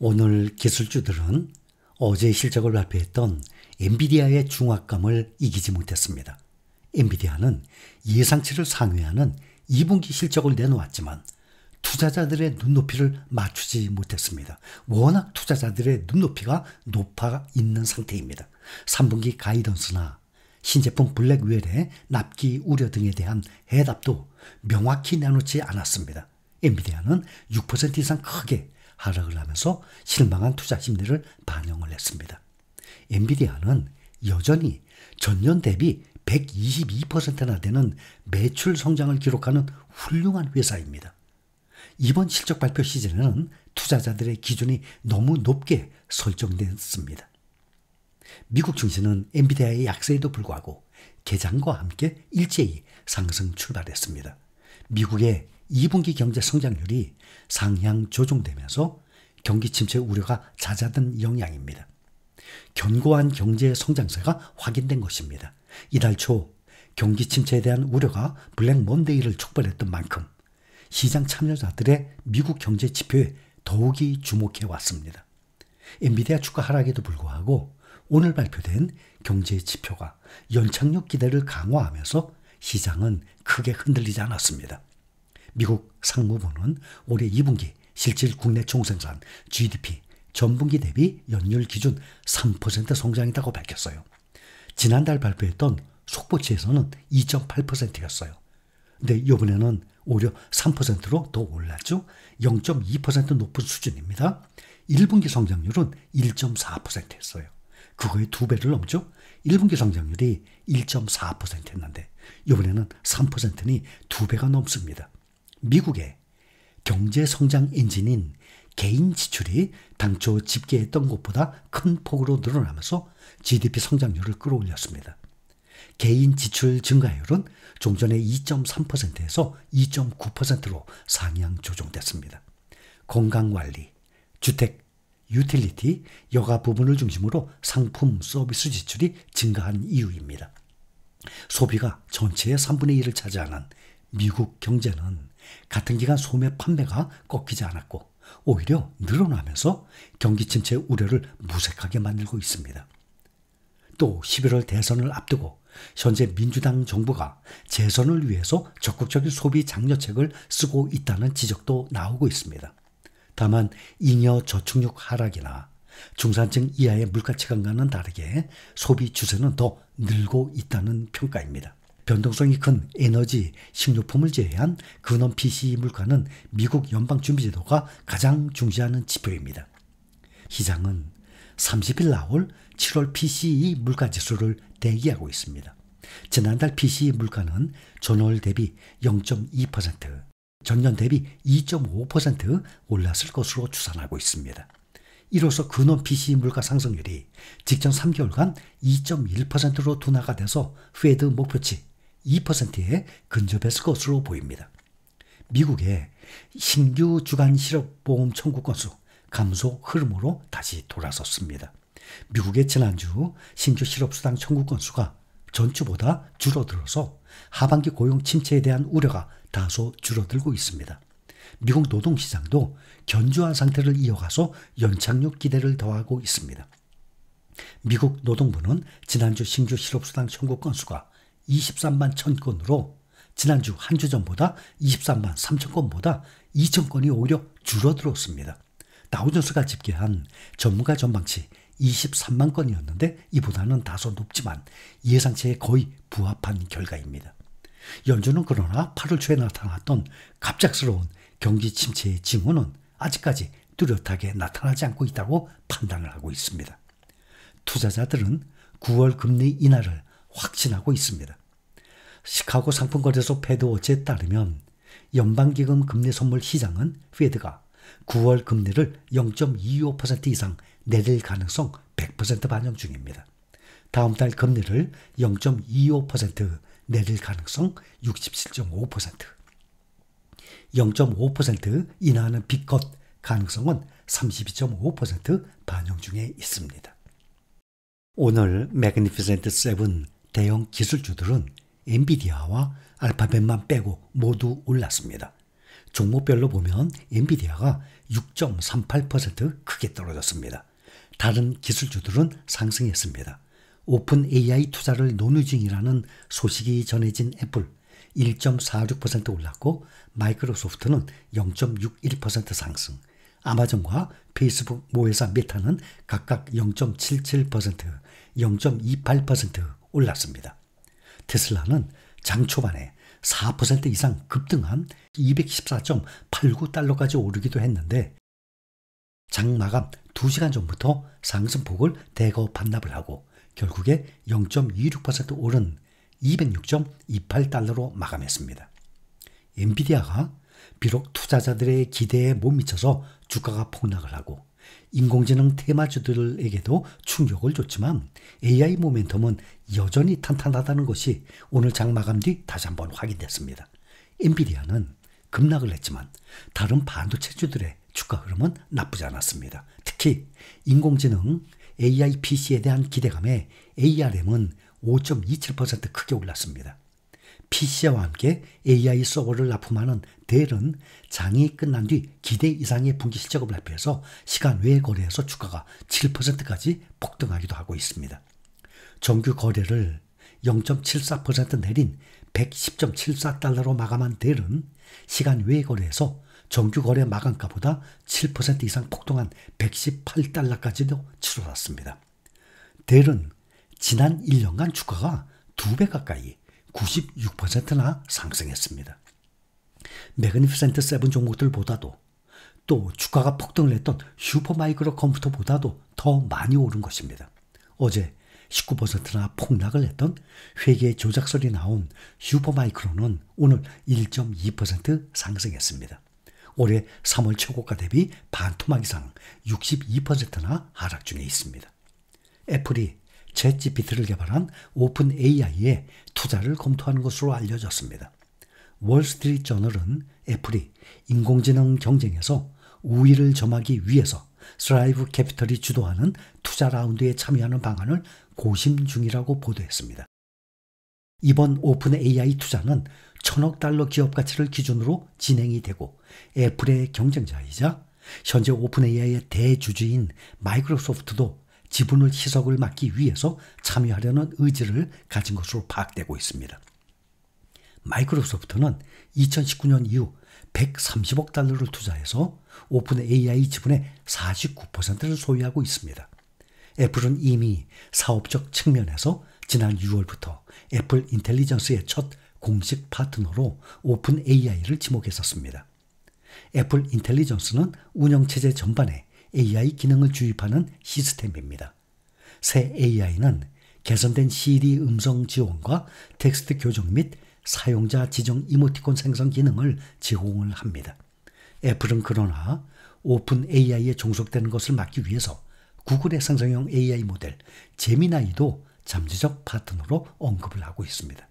오늘 기술주들은 어제 실적을 발표했던 엔비디아의 중압감을 이기지 못했습니다. 엔비디아는 예상치를 상회하는 2분기 실적을 내놓았지만 투자자들의 눈높이를 맞추지 못했습니다. 워낙 투자자들의 눈높이가 높아 있는 상태입니다. 3분기 가이던스나 신제품 블랙 웰의 납기 우려 등에 대한 해답도 명확히 내놓지 않았습니다. 엔비디아는 6% 이상 크게 하락을 하면서 실망한 투자 심리를 반영을 했습니다. 엔비디아는 여전히 전년 대비 122%나 되는 매출 성장을 기록하는 훌륭한 회사입니다. 이번 실적 발표 시즌에는 투자자들의 기준이 너무 높게 설정됐습니다. 미국 증시는 엔비디아의 약세에도 불구하고 개장과 함께 일제히 상승 출발했습니다. 미국의 2분기 경제 성장률이 상향 조정되면서 경기 침체 우려가 잦아든 영향입니다. 견고한 경제 성장세가 확인된 것입니다. 이달 초 경기 침체에 대한 우려가 블랙 먼데이를 촉발했던 만큼 시장 참여자들의 미국 경제 지표에 더욱이 주목해 왔습니다. 엔비디아 주가 하락에도 불구하고 오늘 발표된 경제 지표가 연착륙 기대를 강화하면서 시장은 크게 흔들리지 않았습니다. 미국 상무부는 올해 2분기 실질 국내 총생산 GDP 전분기 대비 연율 기준 3%성장했다고 밝혔어요. 지난달 발표했던 속보치에서는 2.8%였어요. 근데 이번에는 오히려 3%로 더 올랐죠. 0.2% 높은 수준입니다. 1분기 성장률은 1.4%였어요. 그거의 두 배를 넘죠. 1분기 성장률이 1.4%였는데 이번에는 3%니 두 배가 넘습니다. 미국의 경제 성장 엔진인 개인 지출이 당초 집계했던 것보다 큰 폭으로 늘어나면서 GDP 성장률을 끌어올렸습니다. 개인 지출 증가율은 종전의 2.3%에서 2.9%로 상향 조정됐습니다. 건강관리, 주택, 유틸리티, 여가 부분을 중심으로 상품 서비스 지출이 증가한 이유입니다. 소비가 전체의 3분의 1을 차지하는 미국 경제는 같은 기간 소매 판매가 꺾이지 않았고 오히려 늘어나면서 경기 침체 우려를 무색하게 만들고 있습니다. 또 11월 대선을 앞두고 현재 민주당 정부가 재선을 위해서 적극적인 소비 장려책을 쓰고 있다는 지적도 나오고 있습니다. 다만 잉여 저축력 하락이나 중산층 이하의 물가 체감과는 다르게 소비 추세는 더 늘고 있다는 평가입니다. 변동성이 큰 에너지, 식료품을 제외한 근원 p c 물가는 미국 연방준비제도가 가장 중시하는 지표입니다. 시장은 30일 나올 7월 PCE 물가지수를 대기하고 있습니다. 지난달 PCE 물가는 전월 대비 0.2%, 전년 대비 2.5% 올랐을 것으로 추산하고 있습니다. 이로써 근원 PCE 물가 상승률이 직전 3개월간 2.1%로 둔화가 돼서 페드 목표치 2%에 근접했을 것으로 보입니다. 미국의 신규 주간 실업보험 청구 건수 감소 흐름으로 다시 돌아섰습니다. 미국의 지난주 신규 실업수당 청구 건수가 전주보다 줄어들어서 하반기 고용 침체에 대한 우려가 다소 줄어들고 있습니다. 미국 노동시장도 견조한 상태를 이어가서 연착륙 기대를 더하고 있습니다. 미국 노동부는 지난주 신규 실업수당 청구 건수가 23만 1000건으로 지난주 한 주 전보다 23만 3000건보다 2000건이 오히려 줄어들었습니다. 다우존스가 집계한 전문가 전망치 23만 건이었는데 이보다는 다소 높지만 예상치에 거의 부합한 결과입니다. 연준은 그러나 8월 초에 나타났던 갑작스러운 경기 침체의 징후는 아직까지 뚜렷하게 나타나지 않고 있다고 판단을 하고 있습니다. 투자자들은 9월 금리 인하를 확진하고 있습니다. 시카고 상품거래소 패드워치에 따르면 연방기금 금리 선물 시장은 페드가 9월 금리를 0.25% 이상 내릴 가능성 100% 반영 중입니다. 다음 달 금리를 0.25% 내릴 가능성 67.5%, 0.5% 인하하는 비컷 가능성은 32.5% 반영 중에 있습니다. 오늘 매그니피센트 세븐 대형 기술주들은 엔비디아와 알파벳만 빼고 모두 올랐습니다. 종목별로 보면 엔비디아가 6.38% 크게 떨어졌습니다. 다른 기술주들은 상승했습니다. 오픈 AI 투자를 논의 중이라는 소식이 전해진 애플 1.46% 올랐고 마이크로소프트는 0.61% 상승, 아마존과 페이스북 모회사 메타는 각각 0.77%, 0.28% 올랐습니다. 테슬라는 장 초반에 4% 이상 급등한 214.89달러까지 오르기도 했는데 장 마감 2시간 전부터 상승폭을 대거 반납을 하고 결국에 0.26% 오른 206.28달러로 마감했습니다. 엔비디아가 비록 투자자들의 기대에 못 미쳐서 주가가 폭락을 하고 인공지능 테마주들에게도 충격을 줬지만 AI 모멘텀은 여전히 탄탄하다는 것이 오늘 장 마감 뒤 다시 한번 확인됐습니다. 엔비디아는 급락을 했지만 다른 반도체주들의 주가 흐름은 나쁘지 않았습니다. 특히 인공지능 AI PC에 대한 기대감에 ARM은 5.27% 크게 올랐습니다. PC와 함께 AI 서버를 납품하는 델은 장이 끝난 뒤 기대 이상의 분기 실적을 발표해서 시간 외에 거래에서 주가가 7%까지 폭등하기도 하고 있습니다. 정규 거래를 0.74% 내린 110.74달러로 마감한 델은 시간 외에 거래에서 정규 거래 마감가보다 7% 이상 폭등한 118달러까지도 치솟았습니다. 델은 지난 1년간 주가가 2배 가까이 96%나 상승했습니다. 매그니피센트 세븐 종목들보다도 또 주가가 폭등을 했던 슈퍼마이크로 컴퓨터보다도 더 많이 오른 것입니다. 어제 19%나 폭락을 했던 회계 조작설이 나온 슈퍼마이크로는 오늘 1.2% 상승했습니다. 올해 3월 최고가 대비 반토막 이상 62%나 하락 중에 있습니다. 애플이 제지피트를 개발한 오픈 AI에 투자를 검토하는 것으로 알려졌습니다. 월스트리트 저널은 애플이 인공지능 경쟁에서 우위를 점하기 위해서 스라이브 캐피털이 주도하는 투자 라운드에 참여하는 방안을 고심 중이라고 보도했습니다. 이번 오픈 AI 투자는 천억 달러 기업 가치를 기준으로 진행이 되고 애플의 경쟁자이자 현재 오픈 AI의 대주주인 마이크로소프트도 지분을 희석을 막기 위해서 참여하려는 의지를 가진 것으로 파악되고 있습니다. 마이크로소프트는 2019년 이후 130억 달러를 투자해서 오픈 AI 지분의 49%를 소유하고 있습니다. 애플은 이미 사업적 측면에서 지난 6월부터 애플 인텔리전스의 첫 공식 파트너로 오픈 AI를 지목했었습니다. 애플 인텔리전스는 운영체제 전반에 AI 기능을 주입하는 시스템입니다. 새 AI는 개선된 CD 음성 지원과 텍스트 교정 및 사용자 지정 이모티콘 생성 기능을 제공을 합니다. 애플은 그러나 오픈 AI에 종속되는 것을 막기 위해서 구글의 생성형 AI 모델 제미나이도 잠재적 파트너로 언급을 하고 있습니다.